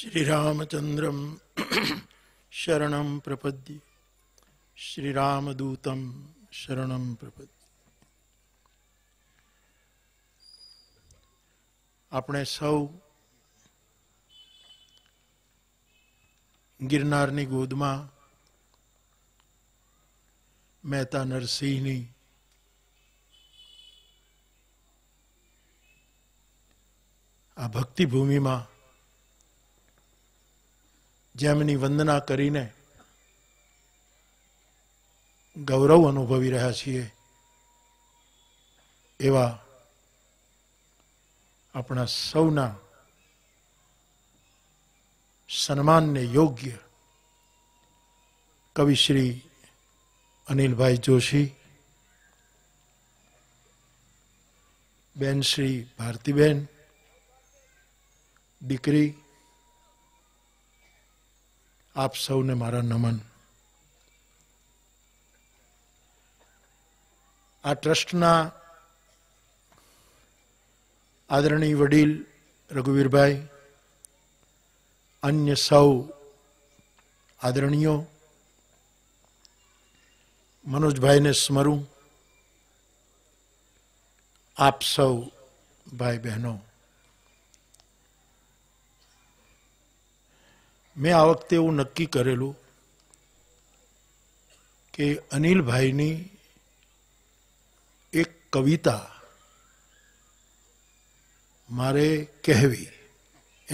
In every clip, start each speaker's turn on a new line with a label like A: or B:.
A: श्री श्रीरामचंद्रम शरण प्रपद्य श्री श्रीरामदूत शरण प्रपद्य अपने सौ गिरनार गोद में मेहता नरसिंह आ भक्ति भूमि में જેમની વંદના કરીને ગૌરવ અનુભવી રહ્યા છીએ એવા આપણા સૌના સન્માનને યોગ્ય કવિ શ્રી અનિલભાઈ જોશી બેન શ્રી ભારતીબેન દીકરી આપ સૌને મારા નમન આ ટ્રસ્ટના આદરણીય વડીલ રઘુવીરભાઈ અન્ય સૌ આદરણીયો મનોજભાઈને સ્મરું આપ સૌ ભાઈ બહેનો મેં આ વખતે એવું નક્કી કરેલું કે અનિલભાઈની એક કવિતા મારે કહેવી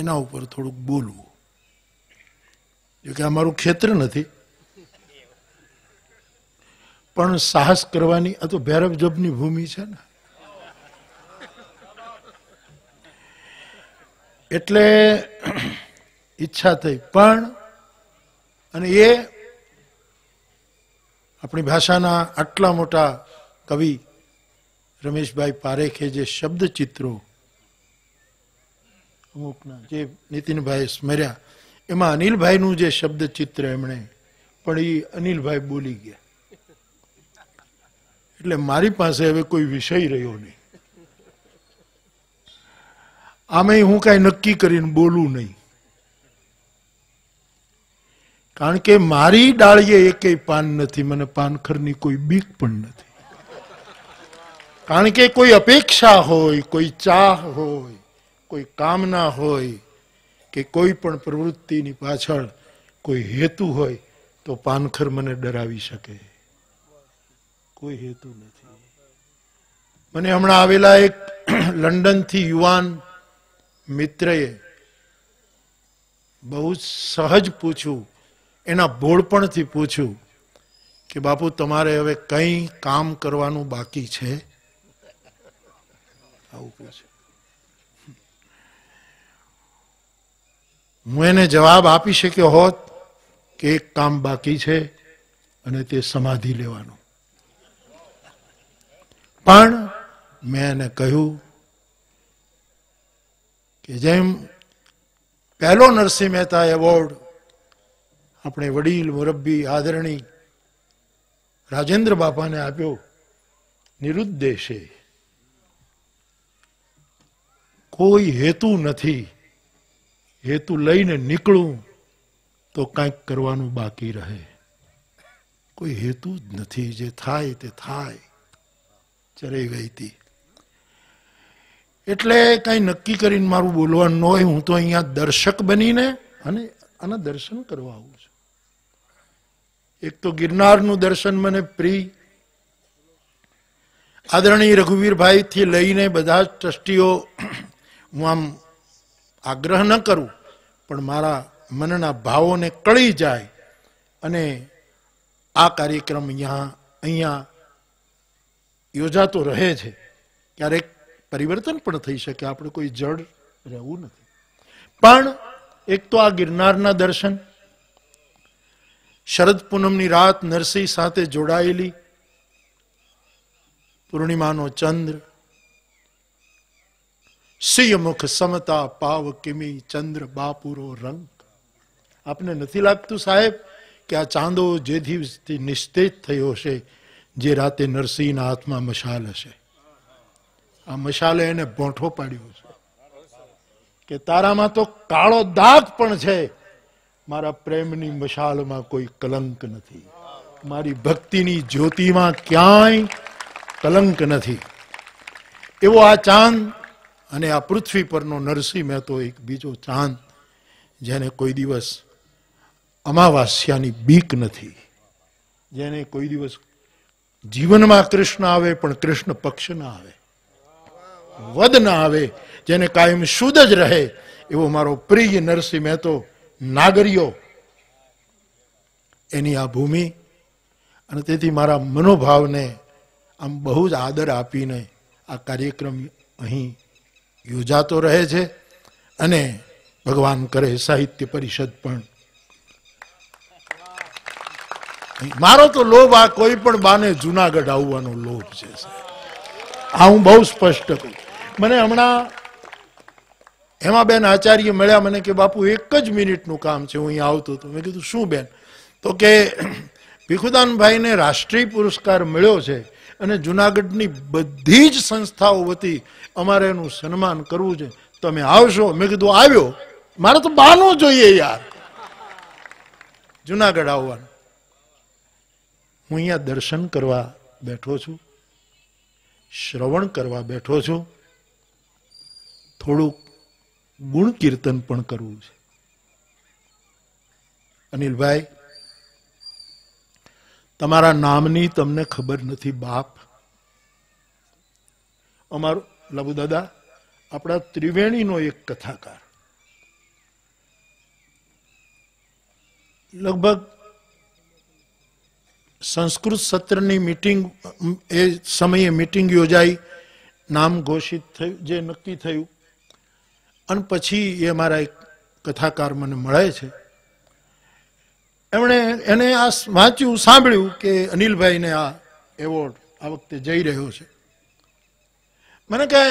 A: એના ઉપર થોડુંક બોલવું જોકે આ મારું ક્ષેત્ર નથી પણ સાહસ કરવાની આ તો ભૈરવ જબની ભૂમિ છે ને એટલે ઈચ્છા થઈ પણ અને એ આપણી ભાષાના આટલા મોટા કવિ રમેશભાઈ પારેખે જે શબ્દ ચિત્રો અમુકના જે નીતિનભાઈ સ્મર્યા એમાં અનિલભાઈનું જે શબ્દ ચિત્ર એમણે પણ એ અનિલભાઈ બોલી ગયા એટલે મારી પાસે હવે કોઈ વિષય રહ્યો નહીં આમે હું કાંઈ નક્કી કરીને બોલું નહીં કારણ કે મારી ડાળીએ એકેય પાન નથી મને પાનખરની કોઈ બીક પણ નથી કારણ કે કોઈ અપેક્ષા હોય કોઈ ચાહ હોય કોઈ કામના હોય કે કોઈ પણ પ્રવૃત્તિની પાછળ કોઈ હેતુ હોય તો પાનખર મને ડરાવી શકે કોઈ હેતુ નથી મને હમણાં આવેલા એક લંડનથી યુવાન મિત્રએ બહુ સહજ પૂછ્યું એના બોળપણથી પૂછ્યું કે બાપુ તમારે હવે કંઈ કામ કરવાનું બાકી છે આવું પૂછ્યું હું એને જવાબ આપી શક્યો હોત કે એક કામ બાકી છે અને તે સમાધિ લેવાનું પણ મેં એને કહ્યું કે જેમ પહેલો નરસિંહ મહેતા એવોર્ડ આપણે વડીલ મોરબ્બી આદરણી રાજેન્દ્ર બાપાને આપ્યો નિરુદ્દેશે કોઈ હેતુ નથી હેતુ લઈને નીકળું તો કાંઈક કરવાનું બાકી રહે કોઈ હેતુ જ નથી જે થાય તે થાય ચરાઈ ગઈ હતી એટલે કાંઈ નક્કી કરીને મારું બોલવાનું ન હોય હું તો અહીંયા દર્શક બનીને અને આના દર્શન કરવા આવું છું એક તો ગિરનારનું દર્શન મને પ્રિય આદરણીય રઘુવીરભાઈથી લઈને બધા જ ટ્રસ્ટીઓ હું આમ આગ્રહ ન કરું પણ મારા મનના ભાવોને કળી જાય અને આ કાર્યક્રમ અહીંયા અહીંયા યોજાતો રહે છે ક્યારેક પરિવર્તન પણ થઈ શકે આપણે કોઈ જળ રહેવું નથી પણ એક તો આ ગિરનારના દર્શન શરદ પૂનમની રાત નરસિંહ સાથે જોડાયેલી પૂર્ણિમાનો ચંદ્ર સિંહમુખ સમતા પાવ કિમી ચંદ્ર બાપુરો રંગ આપને નથી લાગતું સાહેબ કે આ ચાંદો જે દિવસથી નિસ્તેજ થયો હશે જે રાતે નરસિંહના હાથમાં મશાલ હશે આ મશાલે એને ભોંઠો પાડ્યો છે કે તારામાં તો કાળો દાગ પણ છે મારા પ્રેમની મશાલમાં કોઈ કલંક નથી મારી ભક્તિની જ્યોતિમાં ક્યાંય કલંક નથી એવો આ ચાંદ અને આ પૃથ્વી પરનો નરસિંહ મહેતો એક બીજો ચાંદ જેને કોઈ દિવસ અમાવાસ્યાની બીક નથી જેને કોઈ દિવસ જીવનમાં કૃષ્ણ આવે પણ કૃષ્ણ પક્ષ ના આવે વદ ના આવે જેને કાયમ શુદ્ધ જ રહે એવો મારો પ્રિય નરસિંહ મહેતો નાગરીઓ એની આ ભૂમિ અને તેથી મારા મનોભાવને આમ બહુ જ આદર આપીને આ કાર્યક્રમ અહીં યોજાતો રહે છે અને ભગવાન કરે સાહિત્ય પરિષદ પણ મારો તો લોભ આ કોઈ પણ બાને જુનાગઢ આવવાનો લોભ છે આ હું બહુ સ્પષ્ટ કહું મને હમણાં એમાં બેન આચાર્ય મળ્યા મને કે બાપુ એક જ મિનિટનું કામ છે હું અહીંયા આવતો હતો મેં કીધું શું બેન તો કે ભીખુદાનભાઈને રાષ્ટ્રીય પુરસ્કાર મળ્યો છે અને જુનાગઢની બધી જ સંસ્થાઓ વતી અમારે એનું સન્માન કરવું છે તમે આવશો મેં કીધું આવ્યો મારે તો બાનું જોઈએ યાર જુનાગઢ આવવાનું હું અહીંયા દર્શન કરવા બેઠો છું શ્રવણ કરવા બેઠો છું થોડુંક ગુણ કીર્તન પણ કરવું છે અનિલભાઈ તમારા નામની તમને ખબર નથી બાપ અમારો લઘુદાદા આપણા ત્રિવેણીનો એક કથાકાર લગભગ સંસ્કૃત સત્રની મીટિંગ એ સમયે મીટિંગ યોજાઈ નામ ઘોષિત થયું જે નક્કી થયું અને પછી એ મારા એક કથાકાર મને મળે છે એમણે એને આ વાંચ્યું સાંભળ્યું કે અનિલભાઈને આ એવોર્ડ આ વખતે જઈ રહ્યો છે મને કહે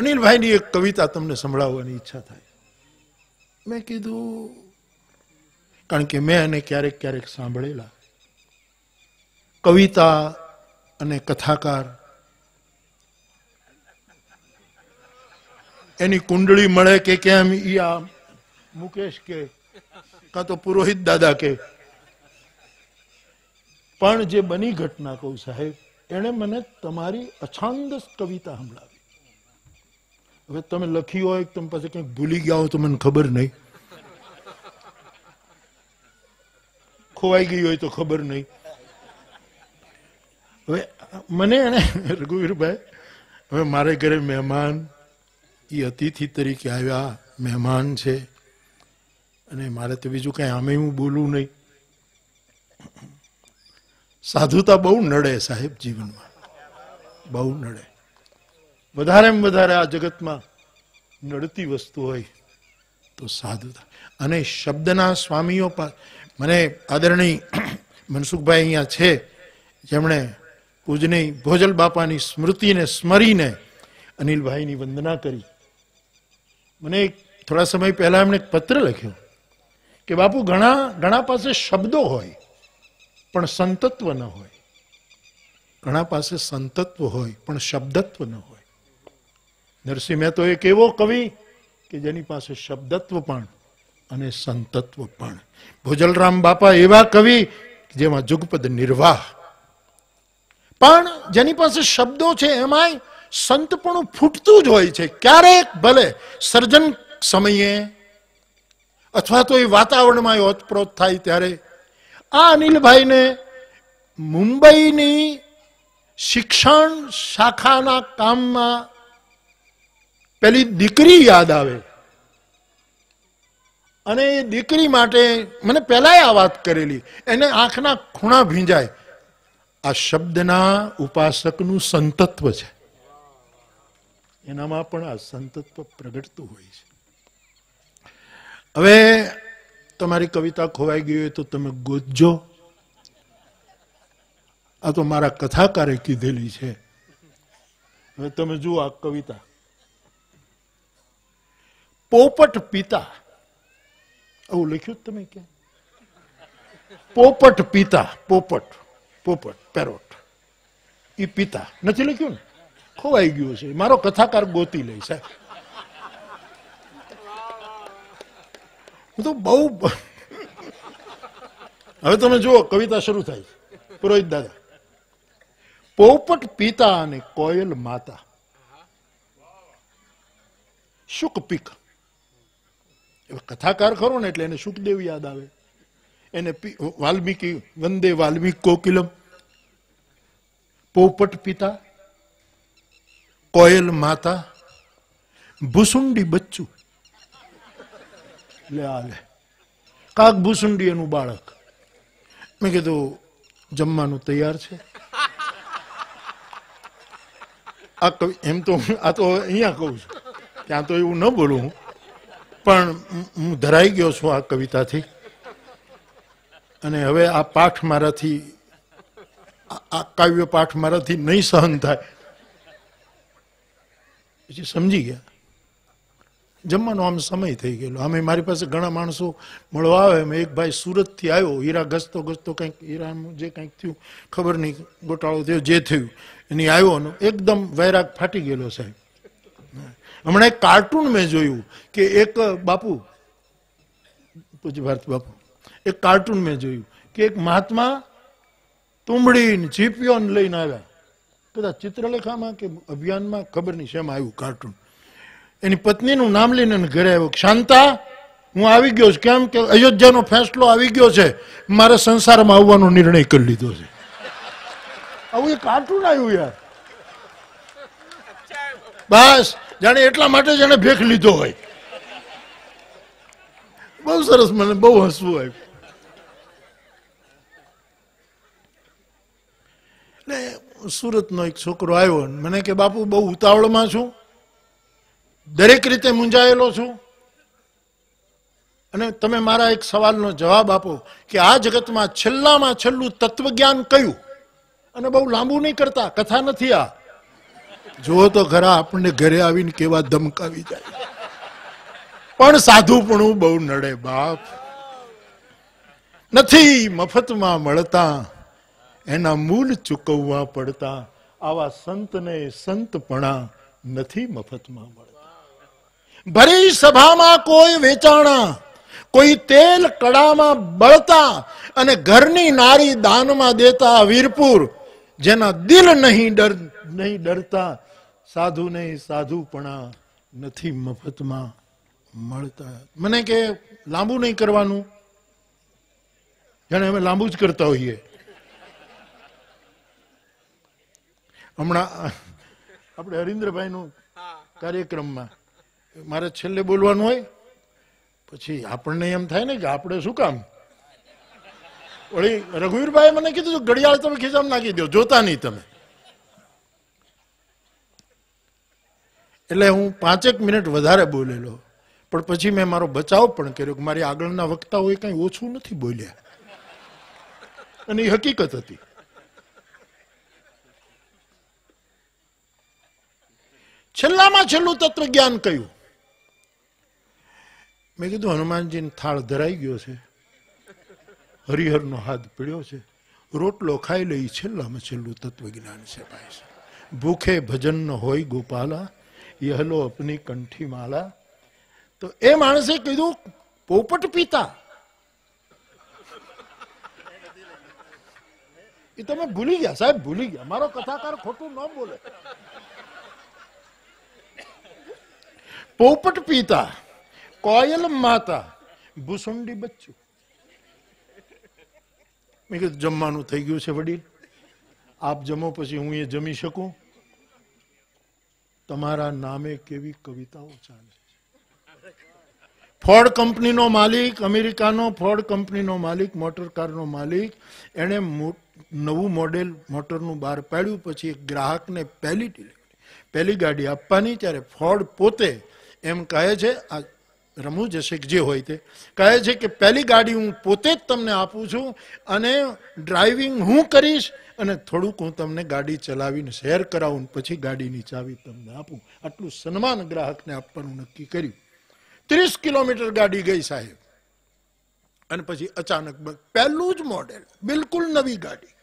A: અનિલભાઈની એક કવિતા તમને સંભળાવવાની ઈચ્છા થાય મેં કીધું કારણ કે મેં એને ક્યારેક ક્યારેક સાંભળેલા કવિતા અને કથાકાર એની કુંડળી મળે કે કેમ ઈ આ મુકેશ કે કા તો પુરોહિત દાદા કે પણ જે બની ઘટના કહું સાહેબ એણે મને તમારી અછાંદસ કવિતા સંભળાવી હવે તમે લખી હોય તમે પાસે કંઈક ભૂલી ગયા હો તો મને ખબર નહીં ખોવાઈ ગઈ હોય તો ખબર નહીં હવે મને એને રઘુવીરભાઈ હવે મારે ઘરે મહેમાન એ અતિથિ તરીકે આવ્યા મહેમાન છે અને મારે તો બીજું કંઈ આમે હું બોલું નહીં સાધુતા બહુ નડે સાહેબ જીવનમાં બહુ નડે વધારે વધારે આ જગતમાં નડતી વસ્તુ હોય તો સાધુતા અને શબ્દના સ્વામીઓ પર મને આદરણીય મનસુખભાઈ અહીંયા છે જેમણે પૂજની ભોજલ બાપાની સ્મૃતિને સ્મરીને અનિલભાઈની વંદના કરી મને થોડા સમય પહેલા એમણે પત્ર લખ્યો કે બાપુ ઘણા ઘણા પાસે શબ્દો હોય પણ સંતત્વ ન હોય ઘણા પાસે સંતત્વ હોય પણ શબ્દત્વ ન હોય નરસિંહ મહેતો એક એવો કવિ કે જેની પાસે શબ્દત્વ પણ અને સંતત્વ પણ ભોજલરામ બાપા એવા કવિ જેમાં જુગપદ નિર્વાહ પણ જેની પાસે શબ્દો છે એમાંય સંતપણું ફૂટતું જ હોય છે ક્યારેક ભલે સર્જન સમયે અથવા તો એ વાતાવરણમાં એ ઓતપ્રોત થાય ત્યારે આ અનિલભાઈને મુંબઈની શિક્ષણ શાખાના કામમાં પેલી દીકરી યાદ આવે અને એ દીકરી માટે મને પહેલાંય આ વાત કરેલી એને આંખના ખૂણા ભીંજાય આ શબ્દના ઉપાસકનું સંતત્વ છે એનામાં પણ આ સંતત્વ પ્રગટતું હોય છે હવે તમારી કવિતા ખોવાઈ ગઈ હોય તો તમે ગોતજો આ તો મારા કથાકારે કીધેલી છે હવે તમે જુઓ આ કવિતા પોપટ પિતા આવું લખ્યું તમે ક્યાં પોપટ પિતા પોપટ પોપટ પેરોટ એ પિતા નથી લખ્યું ને ખોવાઈ ગયું છે મારો કથાકાર ગોતી લે સાહેબ હું તો બહુ હવે તમે જુઓ કવિતા શરૂ થાય પુરોહિત દાદા પોપટ પિતા અને કોયલ માતા શુક પિક કથાકાર ખરો ને એટલે એને સુખદેવ યાદ આવે એને વાલ્મીકી વંદે વાલ્મીક કોકિલમ પોપટ પિતા કોયલ માતા ભૂસુંડી બચ્ચું લે આ લે કાક ભૂસુંડી એનું બાળક મેં કીધું જમવાનું તૈયાર છે આ કવિ એમ તો આ તો અહીંયા કહું છું ત્યાં તો એવું ન બોલું હું પણ હું ધરાઈ ગયો છું આ કવિતાથી અને હવે આ પાઠ મારાથી આ કાવ્ય પાઠ મારાથી નહીં સહન થાય પછી સમજી ગયા જમવાનો આમ સમય થઈ ગયેલો અમે મારી પાસે ઘણા માણસો મળવા આવે એમ એક ભાઈ સુરતથી આવ્યો હીરા ઘસતો ઘસતો કંઈક હીરાનું જે કંઈક થયું ખબર નહીં ગોટાળો થયો જે થયું એની આવ્યો એકદમ વૈરાગ ફાટી ગયેલો સાહેબ હમણાં એક કાર્ટૂન મેં જોયું કે એક બાપુ પૂજ્ય ભારત બાપુ એક કાર્ટૂન મેં જોયું કે એક મહાત્મા તુંબડીને જીપીઓને લઈને આવ્યા કદાચ ચિત્રલેખામાં કે અભિયાનમાં ખબર નહીં શેમાં આવ્યું કાર્ટૂન એની પત્નીનું નામ લઈને ઘરે આવ્યો શાંતા હું આવી ગયો છું કેમ કે અયોધ્યાનો ફેસલો આવી ગયો છે મારે સંસારમાં આવવાનો નિર્ણય કરી લીધો છે આવું એ કાર્ટૂન આવ્યું યાર બસ જાણે એટલા માટે જાણે ભેખ લીધો હોય બહુ સરસ મને બહુ હસવું આવ્યું એટલે સુરતનો એક છોકરો આવ્યો મને કે બાપુ બહુ ઉતાવળમાં છું દરેક રીતે મૂંઝાયેલો છું અને તમે મારા એક સવાલનો જવાબ આપો કે આ જગતમાં છેલ્લામાં છેલ્લું તત્વજ્ઞાન કયું અને બહુ લાંબુ નહીં કરતા કથા નથી આ જુઓ તો ખરા આપણને ઘરે આવીને કેવા ધમકાવી જાય પણ સાધુપણું બહુ નડે બાપ નથી મફતમાં મળતા એના મૂલ ચૂકવવા પડતા આવા સંતને સંતપણા નથી મફતમાં મળતા ભરી સભામાં કોઈ વેચાણા કોઈ તેલ કડામાં બળતા અને ઘરની નારી દાનમાં દેતા વીરપુર જેના દિલ નહીં ડર નહીં ડરતા સાધુ નહીં સાધુપણા નથી મફતમાં મળતા મને કે લાંબુ નહીં કરવાનું જાણે અમે લાંબુ જ કરતા હોઈએ હમણાં આપણે હરીન્દ્રભાઈનું કાર્યક્રમમાં મારે છેલ્લે બોલવાનું હોય પછી આપણને એમ થાય ને કે આપણે શું કામ વળી રઘુવીરભાઈ મને કીધું ઘડિયાળ તમે ખિસ્સામાં નાખી દો જોતા નહીં તમે એટલે હું પાંચેક મિનિટ વધારે બોલેલો પણ પછી મેં મારો બચાવ પણ કર્યો કે મારી આગળના વક્તાઓએ કંઈ ઓછું નથી બોલ્યા અને એ હકીકત હતી છેલ્લામાં છેલ્લું તત્વ જ્ઞાન કહ્યું મેં કીધું હનુમાનજીને થાળ ધરાઈ ગયો છે હરિહર નો હાથ પીડ્યો છે રોટલો ખાઈ લઈ છેલ્લામાં છેલ્લું તત્વજ્ઞાન છે ભાઈ છે ભૂખે ભજન ન હોય ગોપાલા યહલો અપની કંઠી માલા તો એ માણસે કીધું પોપટ પીતા એ તમે ભૂલી ગયા સાહેબ ભૂલી ગયા મારો કથાકાર ખોટું ન બોલે પોપટ પિતા કોયલ માતા ભૂસુંડી બચ્ચું મેં કીધું જમવાનું થઈ ગયું છે વડીલ આપ જમો પછી હું એ જમી શકું તમારા નામે કેવી કવિતાઓ ચાલે ફોર્ડ કંપનીનો માલિક અમેરિકાનો ફોર્ડ કંપનીનો માલિક મોટર કારનો માલિક એણે નવું મોડેલ મોટરનું બહાર પાડ્યું પછી ગ્રાહકને પહેલી પહેલી ગાડી આપવાની ત્યારે ફોર્ડ પોતે એમ કહે છે આ રમૂ જે જે હોય તે કહે છે કે પહેલી ગાડી હું પોતે જ તમને આપું છું અને ડ્રાઇવિંગ હું કરીશ અને થોડુંક હું તમને ગાડી ચલાવીને શેર કરાવું પછી ગાડીની ચાવી તમને આપું આટલું સન્માન ગ્રાહકને આપવાનું નક્કી કર્યું ત્રીસ કિલોમીટર ગાડી ગઈ સાહેબ અને પછી અચાનક પહેલું જ મોડેલ બિલકુલ નવી ગાડી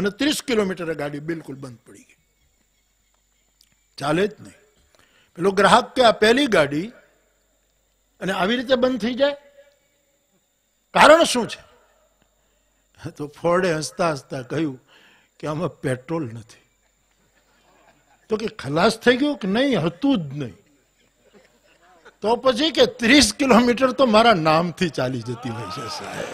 A: અને ત્રીસ કિલોમીટર ગાડી બિલકુલ બંધ પડી ગઈ ચાલે જ નહીં પેલો ગ્રાહક કે આ પહેલી ગાડી અને આવી રીતે બંધ થઈ જાય કારણ શું છે તો ફોર્ડે હસતા હસતા કહ્યું કે આમાં પેટ્રોલ નથી તો કે ખલાસ થઈ ગયું કે નહીં હતું જ નહીં તો પછી કે ત્રીસ કિલોમીટર તો મારા નામથી ચાલી જતી હોય છે સાહેબ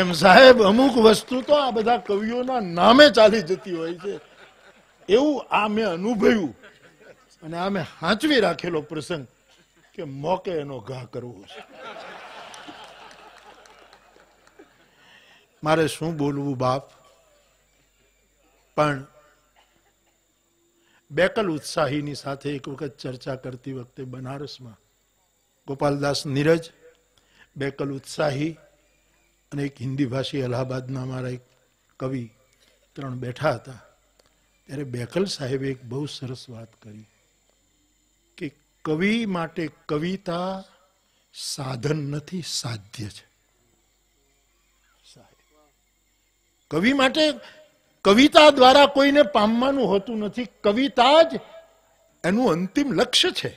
A: એમ સાહેબ અમુક વસ્તુ તો આ બધા કવિઓના નામે ચાલી જતી હોય છે એવું આ મેં અનુભવ્યું અને અમે હાંચવી રાખેલો પ્રસંગ કે મોકે એનો ઘા કરવો છે મારે શું બોલવું બાપ પણ બેકલ ઉત્સાહીની સાથે એક વખત ચર્ચા કરતી વખતે બનારસમાં ગોપાલદાસ નીરજ બેકલ ઉત્સાહી અને એક હિન્દી ભાષી અલ્હાબાદના અમારા એક કવિ ત્રણ બેઠા હતા ત્યારે બેકલ સાહેબે એક બહુ સરસ વાત કરી કે કવિ માટે કવિતા સાધન નથી સાધ્ય છે કવિ માટે કવિતા દ્વારા કોઈને પામવાનું હોતું નથી કવિતા જ એનું અંતિમ લક્ષ્ય છે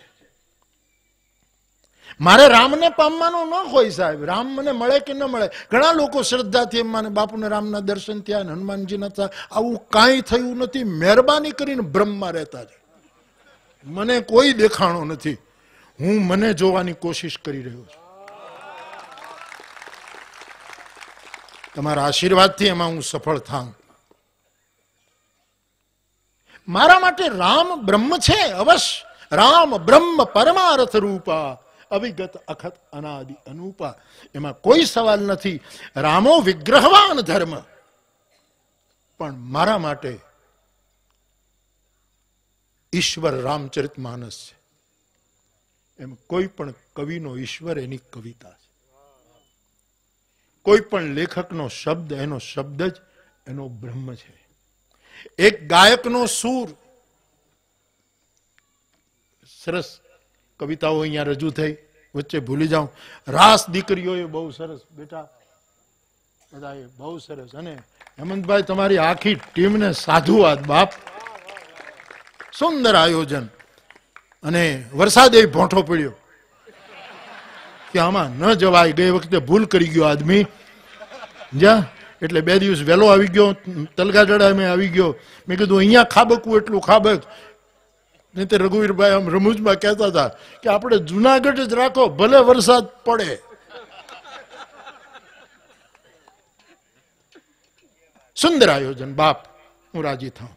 A: મારે રામને પામવાનું ન હોય સાહેબ રામ મને મળે કે ન મળે ઘણા લોકો શ્રદ્ધાથી એમ માને બાપુને રામના દર્શન થયા હનુમાનજીના થયા આવું કાંઈ થયું નથી મહેરબાની કરીને બ્રહ્મમાં રહેતા છે મને કોઈ દેખાણો નથી હું મને જોવાની કોશિશ કરી રહ્યો છું તમારા આશીર્વાદથી એમાં હું સફળ થાઉં મારા માટે રામ બ્રહ્મ છે અવશ્ય રામ બ્રહ્મ પરમાર્થ રૂપા અવિગત અખત અનાદિ અનુપા એમાં કોઈ સવાલ નથી રામો વિગ્રહવાન ધર્મ પણ મારા માટે ઈશ્વર રામચરિત માનસ છે એમ કોઈ પણ કવિનો ઈશ્વર એની કવિતા છે કોઈ પણ લેખકનો શબ્દ એનો શબ્દ જ એનો બ્રહ્મ છે એક ગાયકનો સૂર સરસ કવિતાઓ અહીંયા રજૂ થઈ વચ્ચે ભૂલી જાઉં રાસ દીકરીઓએ બહુ સરસ બેટા બધાએ બહુ સરસ અને હેમંતભાઈ તમારી આખી ટીમને સાધુવાદ બાપ સુંદર આયોજન અને વરસાદે ભોંઠો પડ્યો કે આમાં ન જવાય ગઈ વખતે ભૂલ કરી ગયો આદમી જ્યાં એટલે બે દિવસ વહેલો આવી ગયો તલગાજડા મેં આવી ગયો મેં કીધું અહીંયા ખાબકું એટલું ખાબક નહીં તે રઘુવીરભાઈ આમ રમૂજમાં કહેતા હતા કે આપણે જુનાગઢ જ રાખો ભલે વરસાદ પડે સુંદર આયોજન બાપ હું રાજી થઉં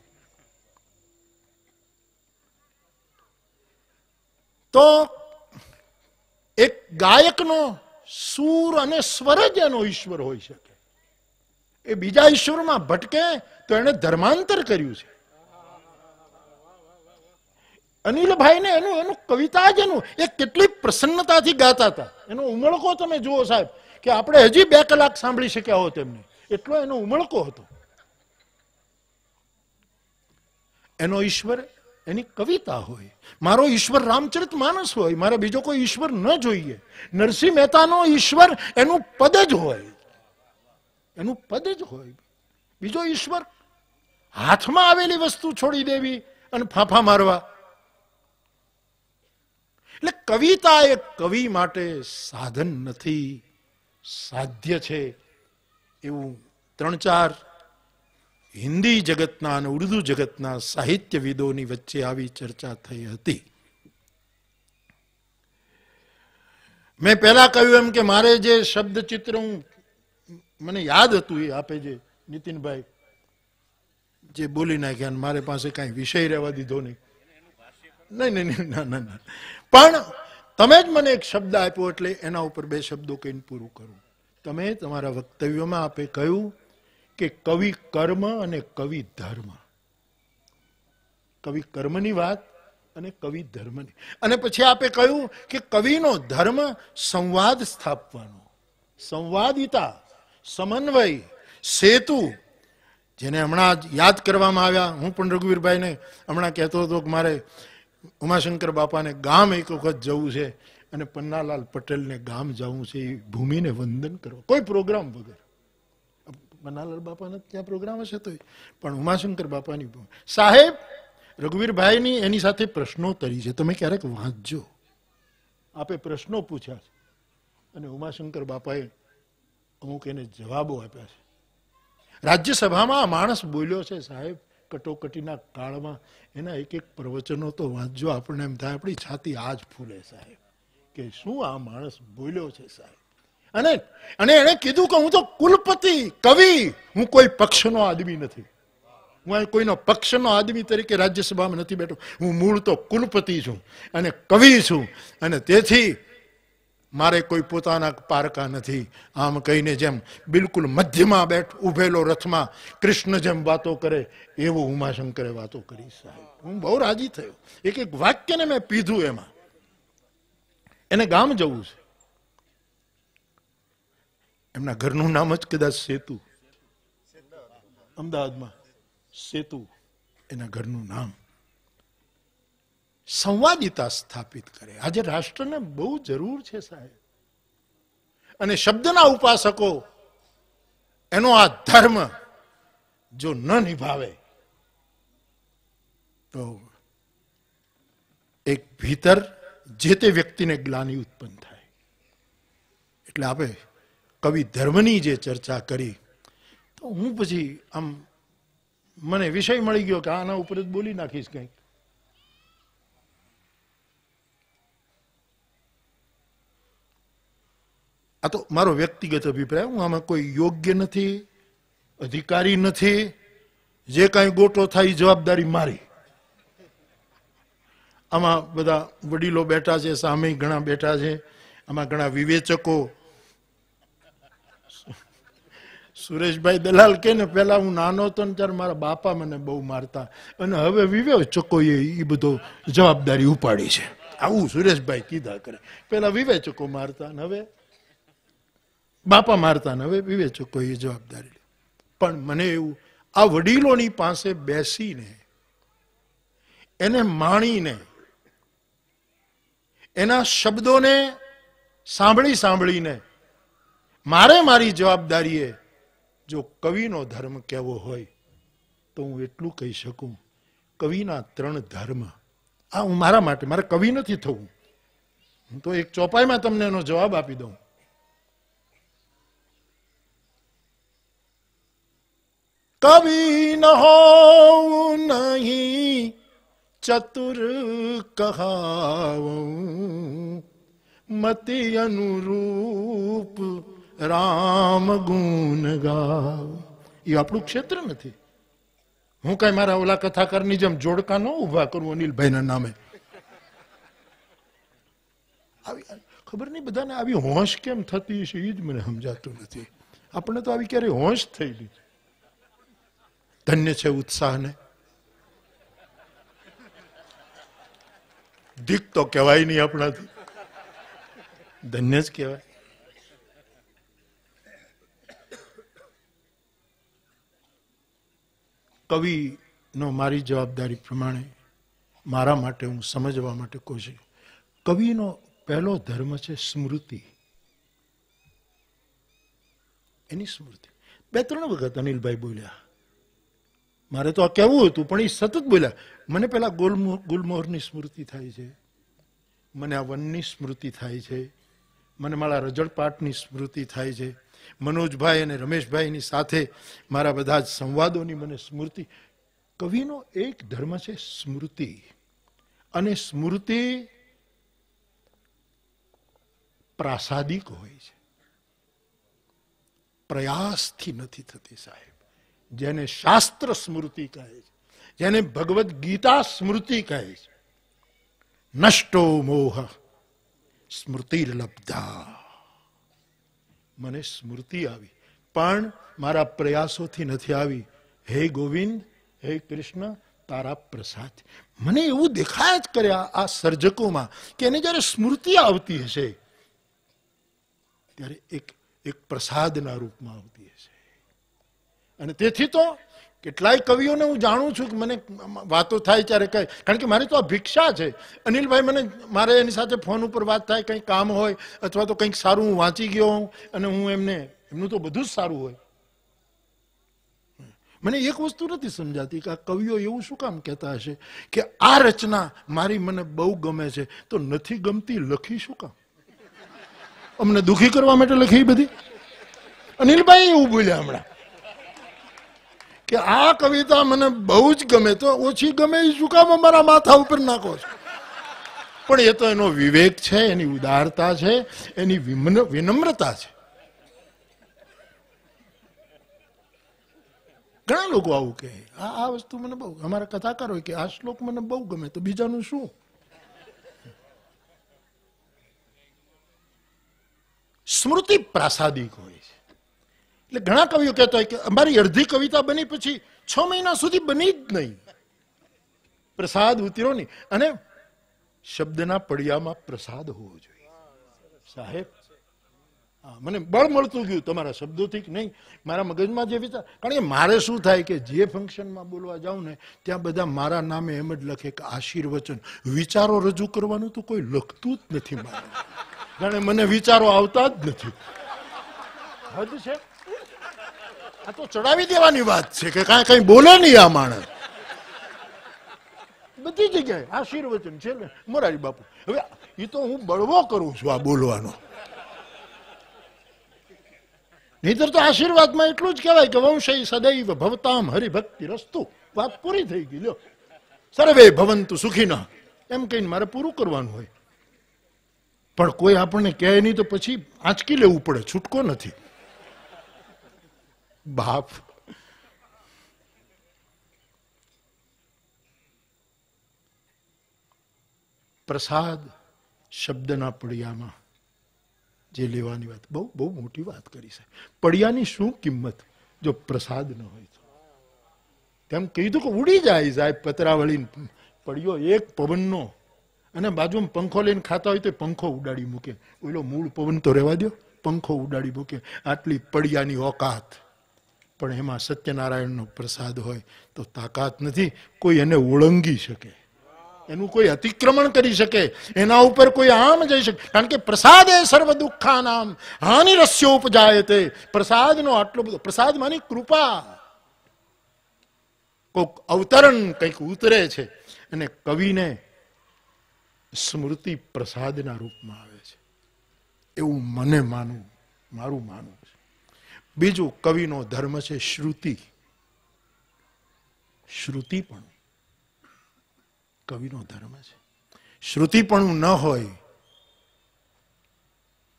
A: તો એક ગાયકનો સુર અને સ્વર જ એનો ઈશ્વર હોઈ શકે એ બીજા ઈશ્વરમાં ભટકે તો એને ધર્માંતર કર્યું છે અનિલભાઈને એનું એનું કવિતા જ એનું એ કેટલી પ્રસન્નતાથી ગાતા હતા એનો ઉમળકો તમે જુઓ સાહેબ કે આપણે હજી બે કલાક સાંભળી શક્યા હોત તેમને એટલો એનો ઉમળકો હતો એનો ઈશ્વર એની કવિતા હોય મારો ઈશ્વર રામચરિત માનસ હોય મારે બીજો કોઈ ઈશ્વર ન જોઈએ નરસિંહ મહેતાનો ઈશ્વર એનું પદ જ હોય એનું પદ જ હોય બીજો ઈશ્વર હાથમાં આવેલી વસ્તુ છોડી દેવી અને ફાંફા મારવા એટલે કવિતા એ કવિ માટે સાધન નથી સાધ્ય છે એવું ત્રણ ચાર હિન્દી જગતના અને ઉર્દુ જગતના સાહિત્યવિદોની વચ્ચે આવી ચર્ચા થઈ હતી મેં પહેલા કહ્યું એમ કે મારે જે શબ્દ ચિત્ર હું મને યાદ હતું એ આપે જે નીતિનભાઈ જે બોલી નાખ્યા મારે પાસે કાંઈ વિષય રહેવા દીધો નહીં નહીં નહીં ના ના ના પણ તમે જ મને એક શબ્દ આપ્યો એટલે એના ઉપર બે શબ્દો કહીને પૂરું કરું તમે તમારા વક્તવ્યમાં આપે કહ્યું કે કવિ કર્મ અને કવિ ધર્મ કવિ કર્મની વાત અને કવિ ધર્મની અને પછી આપે કહ્યું કે કવિનો ધર્મ સંવાદ સ્થાપવાનો સંવાદિતા સમન્વય સેતુ જેને હમણાં યાદ કરવામાં આવ્યા હું પણ રઘુવીરભાઈને હમણાં કહેતો હતો કે મારે ઉમાશંકર બાપાને ગામ એક વખત જવું છે અને પન્નાલાલ પટેલને ગામ જવું છે એ ભૂમિને વંદન કરવા કોઈ પ્રોગ્રામ વગર મનાલાલ બાપાનો ત્યાં પ્રોગ્રામ હશે તોય પણ ઉમાશંકર બાપાની સાહેબ રઘુવીરભાઈની એની સાથે પ્રશ્નોત્તરી છે તમે ક્યારેક વાંચજો આપે પ્રશ્નો પૂછ્યા છે અને ઉમાશંકર બાપાએ અમુક એને જવાબો આપ્યા છે રાજ્યસભામાં આ માણસ બોલ્યો છે સાહેબ કટોકટીના કાળમાં એના એક એક પ્રવચનો તો વાંચજો આપણને એમ થાય આપણી છાતી આ જ ફૂલે સાહેબ કે શું આ માણસ બોલ્યો છે સાહેબ અને અને એણે કીધું કે હું તો કુલપતિ કવિ હું કોઈ પક્ષનો આદમી નથી હું કોઈનો પક્ષનો આદમી તરીકે રાજ્યસભામાં નથી બેઠો હું મૂળ તો કુલપતિ છું અને કવિ છું અને તેથી મારે કોઈ પોતાના પારકા નથી આમ કહીને જેમ બિલકુલ મધ્યમાં બેઠ ઉભેલો રથમાં કૃષ્ણ જેમ વાતો કરે એવું ઉમાશંકરે વાતો કરી સાહેબ હું બહુ રાજી થયો એક એક વાક્યને મેં પીધું એમાં એને ગામ જવું છે એમના ઘરનું નામ જ કદાચ સેતુ અમદાવાદમાં સેતુ એના ઘરનું નામ સંવાદિતા સ્થાપિત કરે આજે રાષ્ટ્રને બહુ જરૂર છે સાહેબ અને શબ્દના ઉપાસકો એનો આ ધર્મ જો ન નિભાવે તો એક ભીતર જે તે વ્યક્તિને ગ્લાની ઉત્પન્ન થાય એટલે આપણે કવિ ધર્મની જે ચર્ચા કરી તો હું પછી આમ મને વિષય મળી ગયો કે આના ઉપર જ બોલી નાખીશ કંઈક આ તો મારો વ્યક્તિગત અભિપ્રાય હું આમાં કોઈ યોગ્ય નથી અધિકારી નથી જે કાંઈ ગોટો થાય જવાબદારી મારી આમાં બધા વડીલો બેઠા છે સામે ઘણા બેઠા છે આમાં ઘણા વિવેચકો સુરેશભાઈ દલાલ કે ને પેલા હું નાનો હતો ને ત્યારે મારા બાપા મને બહુ મારતા અને હવે વિવેચકોએ એ બધો જવાબદારી ઉપાડી છે આવું સુરેશભાઈ કીધા કરે પેલા વિવેચકો મારતા ને હવે બાપા મારતા ને હવે વિવેચકો એ જવાબદારી પણ મને એવું આ વડીલોની પાસે બેસીને એને માણીને એના શબ્દોને સાંભળી સાંભળીને મારે મારી જવાબદારીએ જો કવિનો ધર્મ કહેવો હોય તો હું એટલું કહી શકું કવિના ત્રણ ધર્મ આ હું મારા માટે મારે કવિ નથી થવું હું તો એક ચોપાઈમાં તમને એનો જવાબ આપી દઉં કવિ ન હો નહીં ચતુર કહાવ મતિ અનુરૂપ રામ ગુણ ગાવ એ આપણું ક્ષેત્ર નથી હું કઈ મારા ઓલા કથાકારની જેમ જોડકા ન ઉભા કરું અનિલભાઈના નામે ખબર નહીં બધાને આવી હોશ કેમ થતી છે એ જ મને સમજાતું નથી આપણને તો આવી ક્યારેય હોશ થયેલી ધન્ય છે ઉત્સાહને દીક તો કહેવાય નહીં આપણાથી ધન્ય જ કહેવાય કવિનો મારી જવાબદારી પ્રમાણે મારા માટે હું સમજવા માટે કહું છું કવિનો પહેલો ધર્મ છે સ્મૃતિ એની સ્મૃતિ બે ત્રણ વખત અનિલભાઈ બોલ્યા મારે તો આ કહેવું હતું પણ એ સતત બોલ્યા મને પેલા ગોલમો ગુલમોહરની સ્મૃતિ થાય છે મને આ વનની સ્મૃતિ થાય છે મને મારા રજળપાટની સ્મૃતિ થાય છે મનોજભાઈ અને રમેશભાઈની સાથે મારા બધા જ સંવાદોની મને સ્મૃતિ કવિનો એક ધર્મ છે સ્મૃતિ અને સ્મૃતિ પ્રાસાદિક હોય છે પ્રયાસથી નથી થતી સાહેબ જેને શાસ્ત્ર સ્મૃતિ કહે છે જેને ભગવદ્ ગીતા સ્મૃતિ કહે છે નષ્ટો મોહ સ્મૃતિર્લબ્ધા મને સ્મૃતિ આવી પણ મારા પ્રયાસોથી નથી આવી હે ગોવિંદ હે કૃષ્ણ તારા પ્રસાદ મને એવું દેખાય જ કર્યા આ સર્જકોમાં કે એને જ્યારે સ્મૃતિ આવતી હશે ત્યારે એક એક પ્રસાદના રૂપમાં આવતી હશે અને તેથી તો કેટલાય કવિઓને હું જાણું છું કે મને વાતો થાય ત્યારે કંઈ કારણ કે મારી તો આ ભિક્ષા છે અનિલભાઈ મને મારે એની સાથે ફોન ઉપર વાત થાય કંઈ કામ હોય અથવા તો કંઈક સારું હું વાંચી ગયો હોઉં અને હું એમને એમનું તો બધું જ સારું હોય મને એક વસ્તુ નથી સમજાતી કે આ કવિઓ એવું શું કામ કહેતા હશે કે આ રચના મારી મને બહુ ગમે છે તો નથી ગમતી લખી શું કામ અમને દુઃખી કરવા માટે લખી બધી અનિલભાઈ એવું બોલ્યા હમણાં કે આ કવિતા મને બહુ જ ગમે તો ઓછી ગમે એ શું કામ અમારા માથા ઉપર નાખો છો પણ એ તો એનો વિવેક છે એની ઉદારતા છે એની વિનમ્રતા છે ઘણા લોકો આવું કહે આ આ વસ્તુ મને બહુ અમારા કથાકાર હોય કે આ શ્લોક મને બહુ ગમે તો બીજાનું શું સ્મૃતિ પ્રાસાદિક હોય એટલે ઘણા કવિઓ કહેતા હોય કે અમારી અડધી કવિતા બની પછી છ મહિના સુધી બની જ નહીં પ્રસાદ ઉતરો નહીં અને શબ્દના પડિયામાં પ્રસાદ હોવો જોઈએ સાહેબ મને બળ મળતું ગયું તમારા શબ્દોથી કે નહીં મારા મગજમાં જે વિચાર કારણ કે મારે શું થાય કે જે ફંક્શનમાં બોલવા જાઉં ને ત્યાં બધા મારા નામે એમ જ લખે કે આશીર્વચન વિચારો રજૂ કરવાનું તો કોઈ લખતું જ નથી મારે જાણે મને વિચારો આવતા જ નથી હદ છે આ તો ચડાવી દેવાની વાત છે કે કઈ કઈ બોલે નહીં આ માણસ બધી જગ્યાએ આશીર્વચન છે ને મોરારી બાપુ હવે એ તો હું બળવો કરું છું આ બોલવાનો નહીતર તો આશીર્વાદમાં એટલું જ કહેવાય કે વંશય સદૈવ ભવતામ હરિભક્તિ રસ્તો વાત પૂરી થઈ ગઈ લ્યો સર્વે ભવંતુ સુખીના એમ કહીને મારે પૂરું કરવાનું હોય પણ કોઈ આપણને કહે નહીં તો પછી આંચકી લેવું પડે છૂટકો નથી બાપ પ્રસાદ શબ્દના પડિયામાં જે લેવાની વાત બહુ બહુ મોટી વાત કરી છે પડિયાની શું કિંમત જો પ્રસાદ ન હોય તો તેમ કીધું કે ઉડી જાય સાહેબ પતરાવળી પડ્યો એક પવનનો અને બાજુમાં પંખો લઈને ખાતા હોય તો પંખો ઉડાડી મૂકે ઓલો મૂળ પવન તો રહેવા દો પંખો ઉડાડી મૂકે આટલી પડિયાની ઓકાત પણ એમાં સત્યનારાયણનો પ્રસાદ હોય તો તાકાત નથી કોઈ એને ઓળંગી શકે એનું કોઈ અતિક્રમણ કરી શકે એના ઉપર કોઈ આમ જઈ શકે કારણ કે પ્રસાદ એ સર્વ દુઃખા નામ હાનિ રસ્યો ઉપજાય તે પ્રસાદનો આટલો બધો પ્રસાદ માની કૃપા કોઈક અવતરણ કંઈક ઉતરે છે અને કવિને સ્મૃતિ પ્રસાદના રૂપમાં આવે છે એવું મને માનું મારું માનું બીજું કવિનો ધર્મ છે શ્રુતિ શ્રુતિ પણ કવિનો ધર્મ છે શ્રુતિ પણ ન હોય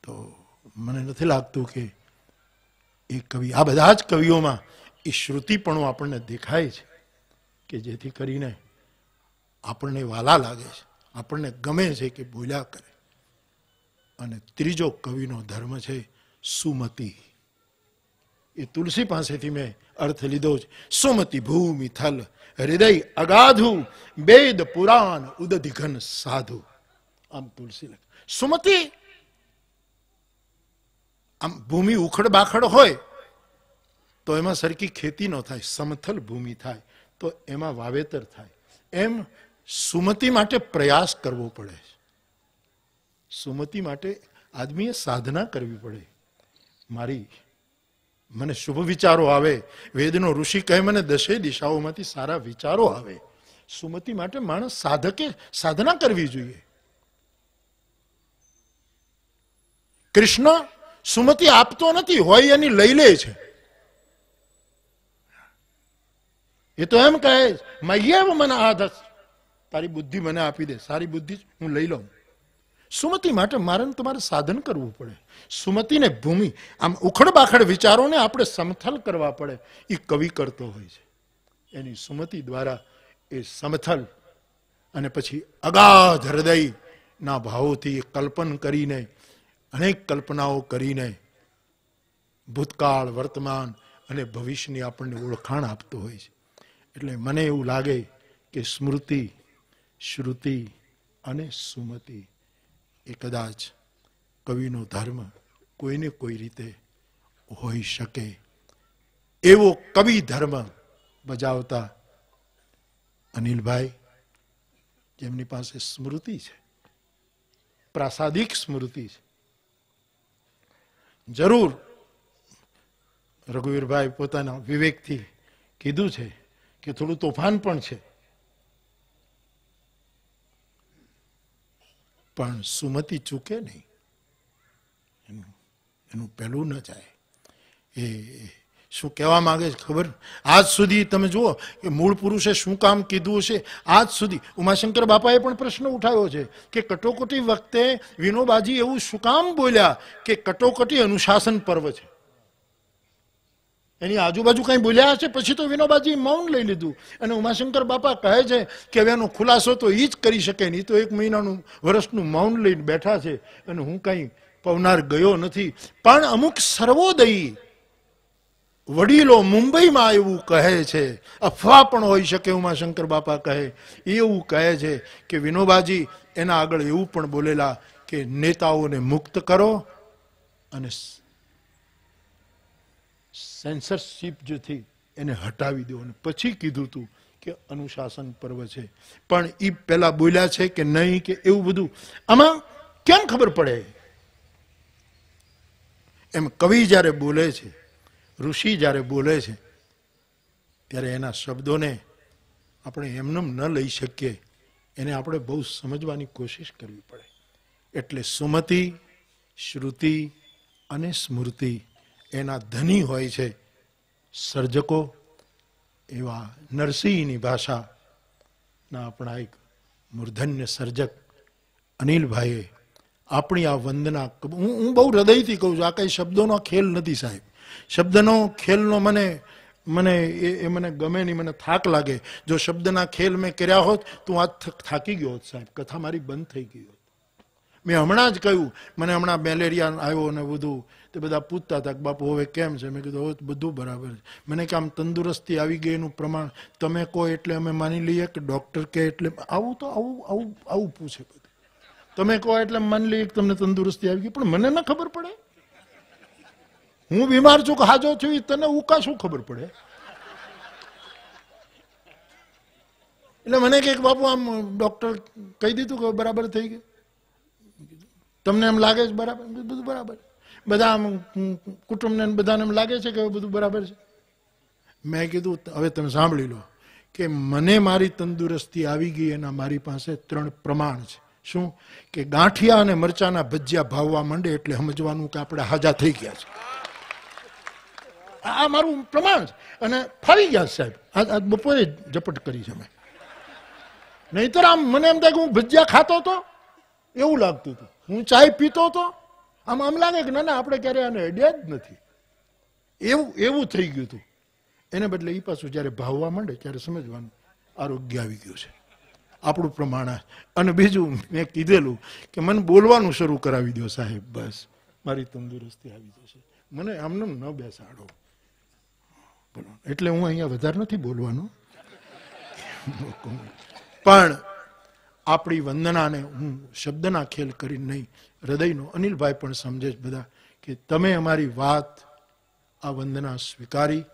A: તો મને નથી લાગતું કે એ કવિ આ બધા જ કવિઓમાં એ શ્રુતિપણું આપણને દેખાય છે કે જેથી કરીને આપણને વાલા લાગે છે આપણને ગમે છે કે બોલ્યા કરે અને ત્રીજો કવિનો ધર્મ છે સુમતી એ તુલસી પાસેથી મેં અર્થ લીધો છે સુમતિ ભૂમિ થલ હૃદય અગાધુ વેદ પુરાણ ઉદધિઘન સાધુ આમ તુલસી લખ સુમતિ આમ ભૂમિ ઉખડ બાખડ હોય તો એમાં સરખી ખેતી ન થાય સમથલ ભૂમિ થાય તો એમાં વાવેતર થાય એમ સુમતિ માટે પ્રયાસ કરવો પડે સુમતિ માટે આદમીએ સાધના કરવી પડે મારી મને શુભ વિચારો આવે વેદનો ઋષિ કહે મને દશે દિશાઓમાંથી સારા વિચારો આવે સુમતિ માટે માણસ સાધકે સાધના કરવી જોઈએ કૃષ્ણ સુમતિ આપતો નથી હોય એની લઈ લે છે એ તો એમ કહે મૈયે મને આ તારી બુદ્ધિ મને આપી દે સારી બુદ્ધિ હું લઈ લઉં સુમતિ માટે મારે તમારે સાધન કરવું પડે સુમતિને ભૂમિ આમ ઉખડ બાખડ વિચારોને આપણે સમથલ કરવા પડે એ કવિ કરતો હોય છે એની સુમતિ દ્વારા એ સમથલ અને પછી અગાધ હૃદયના ભાવોથી કલ્પન કરીને અનેક કલ્પનાઓ કરીને ભૂતકાળ વર્તમાન અને ભવિષ્યની આપણને ઓળખાણ આપતો હોય છે એટલે મને એવું લાગે કે સ્મૃતિ શ્રુતિ અને સુમતિ એ કદાચ કવિનો ધર્મ કોઈને કોઈ રીતે હોઈ શકે એવો કવિ ધર્મ બજાવતા અનિલભાઈ જેમની પાસે સ્મૃતિ છે પ્રાસાદિક સ્મૃતિ છે જરૂર રઘુવીરભાઈ પોતાના વિવેકથી કીધું છે કે થોડું તોફાન પણ છે પણ સુમતિ ચૂકે નહીં એનું પહેલું ન જાય એ શું કહેવા માગે છે ખબર આજ સુધી તમે જુઓ કે મૂળ પુરુષે શું કામ કીધું હશે આજ સુધી ઉમાશંકર બાપાએ પણ પ્રશ્ન ઉઠાવ્યો છે કે કટોકટી વખતે વિનોબાજી એવું શું કામ બોલ્યા કે કટોકટી અનુશાસન પર્વ છે એની આજુબાજુ કંઈ બોલ્યા હશે પછી તો વિનોબાજી મૌન લઈ લીધું અને ઉમાશંકર બાપા કહે છે કે હવે એનો ખુલાસો તો એ જ કરી શકે નહીં તો એક મહિનાનું વર્ષનું મૌન લઈને બેઠા છે અને હું કંઈ પવનાર ગયો નથી પણ અમુક સર્વોદયી વડીલો મુંબઈમાં એવું કહે છે અફવા પણ હોઈ શકે ઉમાશંકર બાપા કહે એવું કહે છે કે વિનોબાજી એના આગળ એવું પણ બોલેલા કે નેતાઓને મુક્ત કરો અને સેન્સરશીપ જે થઈ એને હટાવી દો અને પછી કીધું હતું કે અનુશાસન પર્વ છે પણ એ પહેલા બોલ્યા છે કે નહીં કે એવું બધું આમાં કેમ ખબર પડે એમ કવિ જ્યારે બોલે છે ઋષિ જ્યારે બોલે છે ત્યારે એના શબ્દોને આપણે એમનેમ ન લઈ શકીએ એને આપણે બહુ સમજવાની કોશિશ કરવી પડે એટલે સુમતિ શ્રુતિ અને સ્મૃતિ એના ધની હોય છે સર્જકો એવા નરસિંહની ભાષાના આપણા એક મૂર્ધન્ય સર્જક અનિલભાઈએ આપણી આ વંદના હું હું બહુ હૃદયથી કહું છું આ કંઈ શબ્દોનો ખેલ નથી સાહેબ શબ્દનો ખેલનો મને મને એ એ મને ગમે નહીં મને થાક લાગે જો શબ્દના ખેલ મેં કર્યા હોત તો આ થાકી ગયો હોત સાહેબ કથા મારી બંધ થઈ ગઈ હોત મેં હમણાં જ કહ્યું મને હમણાં મેલેરિયા આવ્યો ને બધું તે બધા પૂછતા હતા કે બાપુ હવે કેમ છે મેં કીધું હવે બધું બરાબર છે મને કે આમ તંદુરસ્તી આવી ગઈ એનું પ્રમાણ તમે કહો એટલે અમે માની લઈએ કે ડૉક્ટર કહે એટલે આવું તો આવું આવું આવું પૂછે બધું તમે કહો એટલે માની લઈએ કે તમને તંદુરસ્તી આવી ગઈ પણ મને ના ખબર પડે હું બીમાર છું કે હાજો છું તને ઉકા શું ખબર પડે એટલે મને કે બાપુ આમ ડૉક્ટર કહી દીધું કે બરાબર થઈ ગયું તમને એમ લાગે છે બરાબર બધું બરાબર બધા આમ કુટુંબને બધાને એમ લાગે છે કે બધું બરાબર છે મેં કીધું હવે તમે સાંભળી લો કે મને મારી તંદુરસ્તી આવી ગઈ એના મારી પાસે ત્રણ પ્રમાણ છે શું કે ગાંઠિયા અને મરચાના ભજીયા ભાવવા માંડે એટલે સમજવાનું કે આપણે હાજા થઈ ગયા છે આ મારું પ્રમાણ છે અને ફરી ગયા સાહેબ આ બપોરે ઝપટ કરી છે મેં નહીતર આમ મને એમ થાય કે હું ભજીયા ખાતો હતો એવું લાગતું હતું હું ચાય પીતો હતો આમ આમ લાગે કે ના ના આપણે ક્યારે આને અડ્યા જ નથી એવું એવું થઈ ગયું હતું એને બદલે એ પાછું જ્યારે ભાવવા માંડે ત્યારે સમજવાનું આરોગ્ય આવી ગયું છે આપણું પ્રમાણ અને બીજું મેં કીધેલું કે મને બોલવાનું શરૂ કરાવી દો સાહેબ બસ મારી તંદુરસ્તી આવી જશે મને આમને ન બેસાડો એટલે હું અહીંયા વધારે નથી બોલવાનો પણ આપણી વંદનાને હું શબ્દના ખેલ કરી નહીં હૃદયનો અનિલભાઈ પણ સમજે જ બધા કે તમે અમારી વાત આ વંદના સ્વીકારી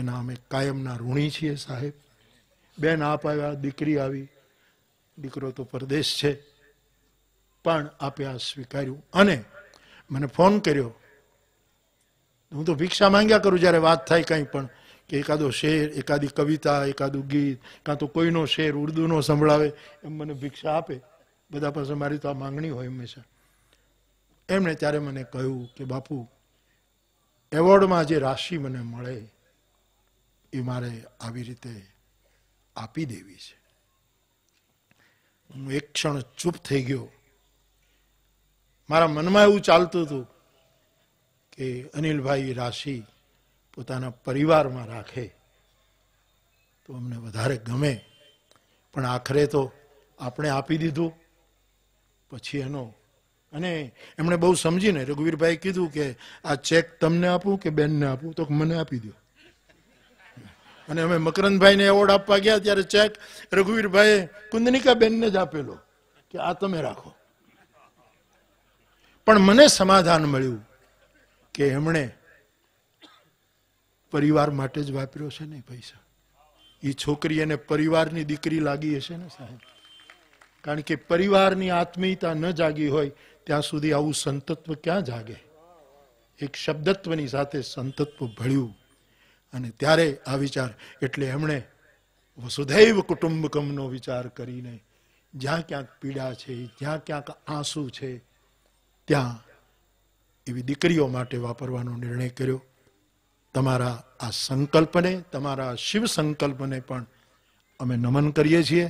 A: એના અમે કાયમના ઋણી છીએ સાહેબ બેન આપ આવ્યા દીકરી આવી દીકરો તો પરદેશ છે પણ આપે આ સ્વીકાર્યું અને મને ફોન કર્યો હું તો ભિક્ષા માંગ્યા કરું જ્યારે વાત થાય કંઈ પણ કે એકાદો શેર એકાદી કવિતા એકાદું ગીત કાં તો કોઈનો શેર ઉર્દુનો સંભળાવે એમ મને ભિક્ષા આપે બધા પાસે મારી તો આ માંગણી હોય હંમેશા એમણે ત્યારે મને કહ્યું કે બાપુ એવોર્ડમાં જે રાશિ મને મળે એ મારે આવી રીતે આપી દેવી છે હું એક ક્ષણ ચૂપ થઈ ગયો મારા મનમાં એવું ચાલતું હતું કે અનિલભાઈ રાશિ પોતાના પરિવારમાં રાખે તો અમને વધારે ગમે પણ આખરે તો આપણે આપી દીધું પછી એનો અને એમણે બહુ સમજીને રઘુવીરભાઈ કીધું કે આ ચેક તમને આપું કે બેનને આપું તો મને આપી દો અને અમે મકરંદભાઈને એવોર્ડ આપવા ગયા ત્યારે ચેક રઘુવીરભાઈએ કુંદનિકા બેનને જ આપેલો કે આ તમે રાખો પણ મને સમાધાન મળ્યું કે એમણે પરિવાર માટે જ વાપર્યો છે ને પૈસા એ છોકરી એને પરિવારની દીકરી લાગી હશે ને સાહેબ કારણ કે પરિવારની આત્મીયતા ન જાગી હોય ત્યાં સુધી આવું સંતત્વ ક્યાં જાગે એક શબ્દત્વની સાથે સંતત્વ ભળ્યું અને ત્યારે આ વિચાર એટલે એમણે વસુધૈવ કુટુંબકમનો વિચાર કરીને જ્યાં ક્યાંક પીડા છે જ્યાં ક્યાંક આંસુ છે ત્યાં એવી દીકરીઓ માટે વાપરવાનો નિર્ણય કર્યો તમારા આ સંકલ્પને તમારા શિવ સંકલ્પને પણ અમે નમન કરીએ છીએ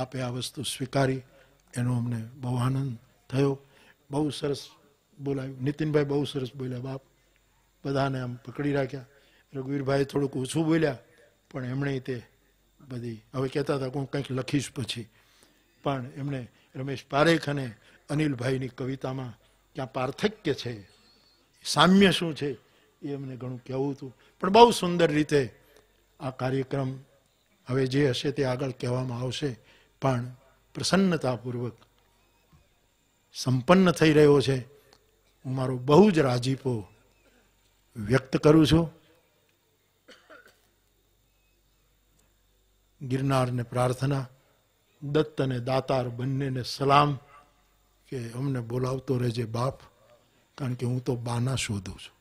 A: આપે આ વસ્તુ સ્વીકારી એનો અમને બહુ આનંદ થયો બહુ સરસ બોલાયું નીતિનભાઈ બહુ સરસ બોલ્યા બાપ બધાને આમ પકડી રાખ્યા રઘુવીરભાઈ થોડુંક ઓછું બોલ્યા પણ એમણે તે બધી હવે કહેતા હતા હું કંઈક લખીશ પછી પણ એમણે રમેશ પારેખ અને અનિલભાઈની કવિતામાં ક્યાં પાર્થક્ય છે સામ્ય શું છે એ અમને ઘણું કહેવું હતું પણ બહુ સુંદર રીતે આ કાર્યક્રમ હવે જે હશે તે આગળ કહેવામાં આવશે પણ પ્રસન્નતાપૂર્વક સંપન્ન થઈ રહ્યો છે હું મારો બહુ જ રાજીપો વ્યક્ત કરું છું ગિરનારને પ્રાર્થના દત્ત અને દાતાર બંનેને સલામ કે અમને બોલાવતો રહેજે બાપ કારણ કે હું તો બાના શોધું છું